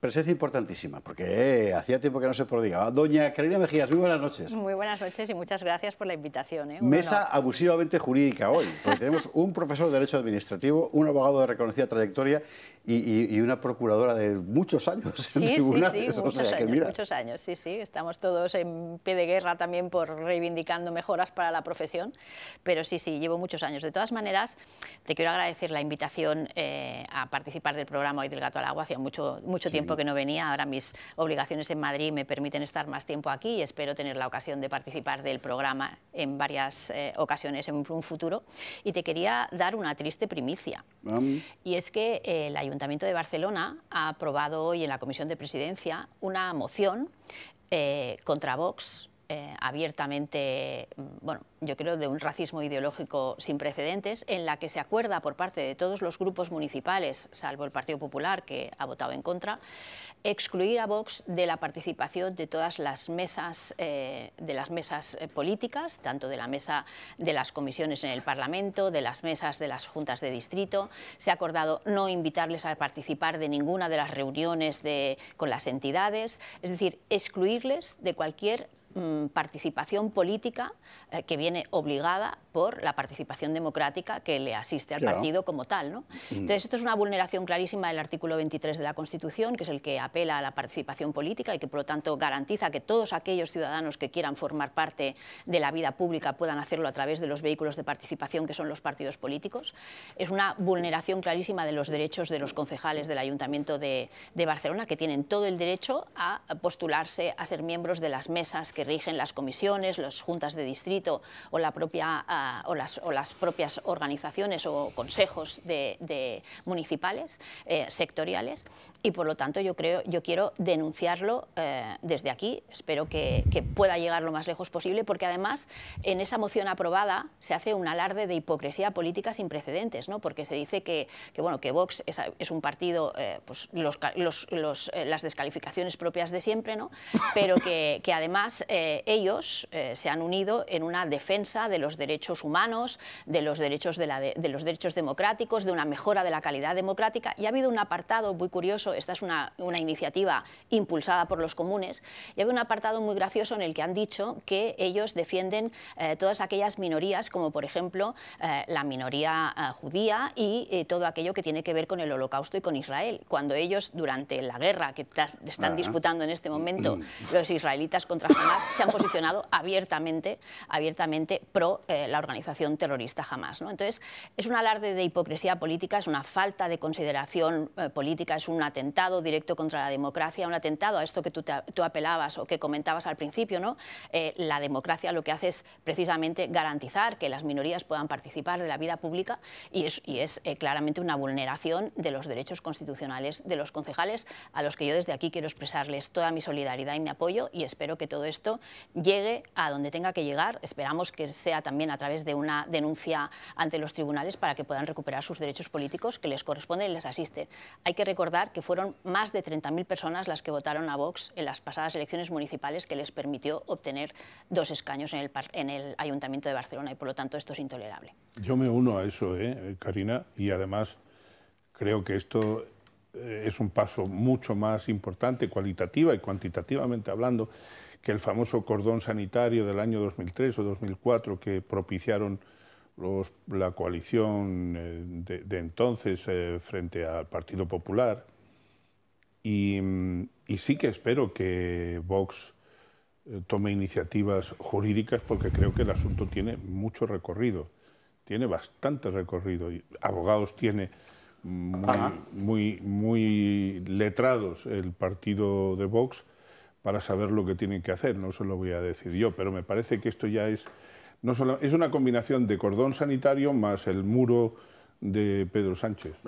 presencia importantísima, porque eh, hacía tiempo que no se prodigaba. Doña Carolina Mejías, muy buenas noches. Muy buenas noches y muchas gracias por la invitación. ¿eh? Mesa abusivamente jurídica hoy, porque tenemos un profesor de Derecho Administrativo, un abogado de reconocida trayectoria y, una procuradora de muchos años sí, Sí, sí, muchos, años, muchos años, sí, sí. Estamos todos en pie de guerra también por reivindicando mejoras para la profesión, pero sí, sí, llevo muchos años. De todas maneras, te quiero agradecer la invitación eh, a participar del programa hoy del Gato al Agua, hacía mucho, mucho tiempo que no venía, ahora mis obligaciones en Madrid me permiten estar más tiempo aquí y espero tener la ocasión de participar del programa en varias eh, ocasiones en un futuro. Y te quería dar una triste primicia. Y es que eh, el Ayuntamiento de Barcelona ha aprobado hoy en la Comisión de Presidencia una moción eh, contra Vox eh, abiertamente, mm, bueno, yo creo de un racismo ideológico sin precedentes, en la que se acuerda por parte de todos los grupos municipales, salvo el Partido Popular, que ha votado en contra, excluir a Vox de la participación de todas las mesas, eh, de las mesas eh, políticas, tanto de la mesa de las comisiones en el Parlamento, de las mesas de las juntas de distrito, se ha acordado no invitarles a participar de ninguna de las reuniones con las entidades, es decir, excluirles de cualquier Mm, participación política eh, que viene obligada por la participación democrática que le asiste al partido como tal. ¿no? Mm. Entonces, esto es una vulneración clarísima del artículo 23 de la Constitución, que es el que apela a la participación política y que, por lo tanto, garantiza que todos aquellos ciudadanos que quieran formar parte de la vida pública puedan hacerlo a través de los vehículos de participación que son los partidos políticos. Es una vulneración clarísima de los derechos de los concejales del Ayuntamiento de, de Barcelona, que tienen todo el derecho a postularse a ser miembros de las mesas que rigen las comisiones, las juntas de distrito o la propia ah, o, las, propias organizaciones o consejos de, municipales, eh, sectoriales, y por lo tanto yo, creo, yo quiero denunciarlo eh, desde aquí. Espero que, pueda llegar lo más lejos posible, porque además en esa moción aprobada se hace un alarde de hipocresía política sin precedentes, ¿no? porque se dice que, bueno, que Vox es, un partido, eh, pues las descalificaciones propias de siempre, ¿no? pero que además ellos se han unido en una defensa de los derechos humanos, de los derechos, de, de, los derechos democráticos, de una mejora de la calidad democrática. Y ha habido un apartado muy curioso, esta es una, iniciativa impulsada por los comunes, y habido un apartado muy gracioso en el que han dicho que ellos defienden eh, todas aquellas minorías, como por ejemplo eh, la minoría eh, judía y todo aquello que tiene que ver con el holocausto y con Israel. Cuando ellos, durante la guerra que están disputando en este momento los israelitas contra Hamas, se han posicionado abiertamente, abiertamente pro la organización terrorista jamás. ¿no? Entonces, es un alarde de hipocresía política, es una falta de consideración eh, política, es un atentado directo contra la democracia, un atentado a esto que tú, apelabas o que comentabas al principio. ¿no? Eh, la democracia lo que hace es precisamente garantizar que las minorías puedan participar de la vida pública y es, eh, claramente una vulneración de los derechos constitucionales de los concejales, a los que yo desde aquí quiero expresarles toda mi solidaridad y mi apoyo y espero que todo esto llegue a donde tenga que llegar. Esperamos que sea también a través de una denuncia ante los tribunales para que puedan recuperar sus derechos políticos que les corresponden y les asisten. Hay que recordar que fueron más de 30.000 personas las que votaron a Vox en las pasadas elecciones municipales que les permitió obtener dos escaños en el, Ayuntamiento de Barcelona y por lo tanto esto es intolerable. Yo me uno a eso, ¿eh? Karina, y además creo que esto eh, es un paso mucho más importante cualitativa y cuantitativamente hablando que el famoso cordón sanitario del año 2003 o 2004 que propiciaron la coalición eh, de, entonces eh, frente al Partido Popular. Mm, y, sí que espero que Vox eh, tome iniciativas jurídicas porque creo que el asunto tiene mucho recorrido, tiene bastante recorrido. Y abogados tiene muy, muy, muy letrados el partido de Vox para saber lo que tienen que hacer, no se lo voy a decir yo, pero me parece que esto ya es, no solo, es una combinación de cordón sanitario más el muro de Pedro Sánchez.